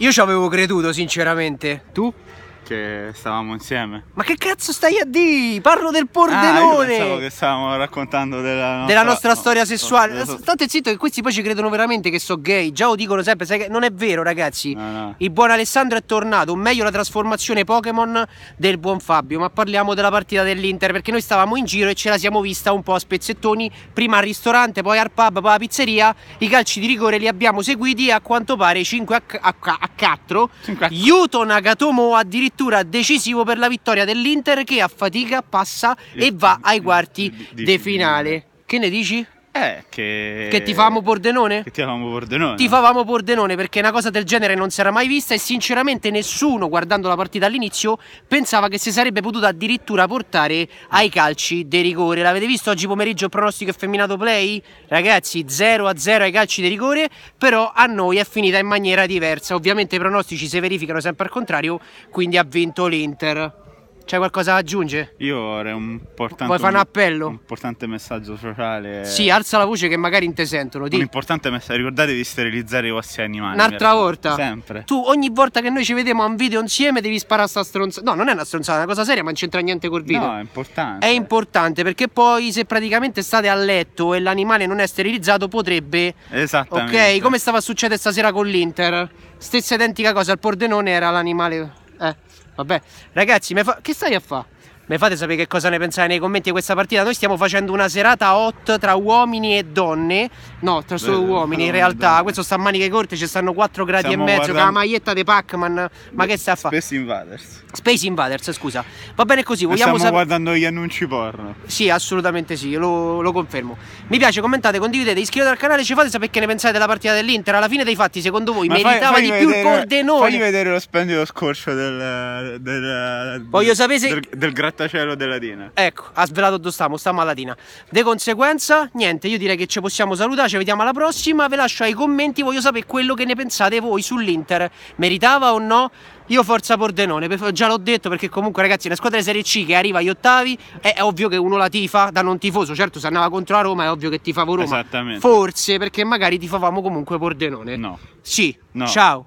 Io ci avevo creduto, sinceramente. Tu? perché stavamo insieme. Ma che cazzo stai a dire? Parlo del Pordenone! Ah, pensavo che stavamo raccontando della nostra, della nostra no, storia sessuale. So, State zitto che questi poi ci credono veramente che so gay. Già lo dicono sempre, sai che non è vero ragazzi. No, no. Il buon Alessandro è tornato, o meglio la trasformazione Pokémon del buon Fabio. Ma parliamo della partita dell'Inter perché noi stavamo in giro e ce la siamo vista un po' a spezzettoni. Prima al ristorante, poi al pub, poi alla pizzeria. I calci di rigore li abbiamo seguiti a quanto pare 5 a, 4. 5 a 4. Yuto Nagatomo addirittura addirittura decisivo per la vittoria dell'Inter che a fatica passa e, e va ai quarti di, di, di finale. Che ne dici? Eh, che... Che favamo Pordenone? Che tifavamo Pordenone. Tifavamo Pordenone perché una cosa del genere non si era mai vista e sinceramente nessuno guardando la partita all'inizio pensava che si sarebbe potuta addirittura portare ai calci dei rigore. L'avete visto oggi pomeriggio il pronostico effeminato play? Ragazzi 0 a 0 ai calci di rigore, però a noi è finita in maniera diversa. Ovviamente i pronostici si verificano sempre al contrario, quindi ha vinto l'Inter. C'è qualcosa da aggiungere? Io avrei un importante. Vuoi fare un appello? Un importante messaggio sociale. Sì, alza la voce che magari in te sentono. Di. Un importante messaggio. Ricordate di sterilizzare i vostri animali. Un'altra volta. Sempre. Tu ogni volta che noi ci vediamo a un video insieme devi sparare a sta stronzata. No, non è una stronzata, è una cosa seria, ma non c'entra niente col video. No, è importante. È importante perché poi se praticamente state a letto e l'animale non è sterilizzato potrebbe. Esatto. Ok, come stava a succedere stasera con l'Inter? Stessa identica cosa, il Pordenone era l'animale. Eh. Vabbè, ragazzi, fa... che stai a fare? Mi fate sapere che cosa ne pensate nei commenti di questa partita. Noi stiamo facendo una serata hot tra uomini e donne. No, tra solo Beh, uomini in realtà. Donne. Questo sta a maniche corte, ci stanno 4 gradi Siamo e mezzo. Guardando... Con la maglietta di Pac-Man. Ma Beh, che sta a fare? Space Invaders. Space Invaders, scusa. Va bene così. Vogliamo Stiamo sap- guardando gli annunci porno. Sì, assolutamente sì, lo, lo confermo. Mi piace, commentate, condividete, iscrivetevi al canale, ci fate sapere che ne pensate della partita dell'Inter. Alla fine dei fatti, secondo voi, Ma meritava fai, fai di vedere, più il Pordenone? Fagli vedere lo splendido scorcio del, del, del, Voglio sapere se... del, del grattato grattacielo della Dina. Ecco, ha svelato dove stiamo, stiamo alla Dina. De conseguenza, niente, io direi che ci possiamo salutare, ci vediamo alla prossima, ve lascio ai commenti, voglio sapere quello che ne pensate voi sull'Inter. Meritava o no? Io forza Pordenone, già l'ho detto perché comunque ragazzi una squadra di Serie C che arriva agli ottavi è, è, ovvio che uno la tifa da non tifoso, certo se andava contro la Roma è ovvio che tifavo Roma. Esattamente. Forse perché magari tifavamo comunque Pordenone. No. Sì. No. Ciao.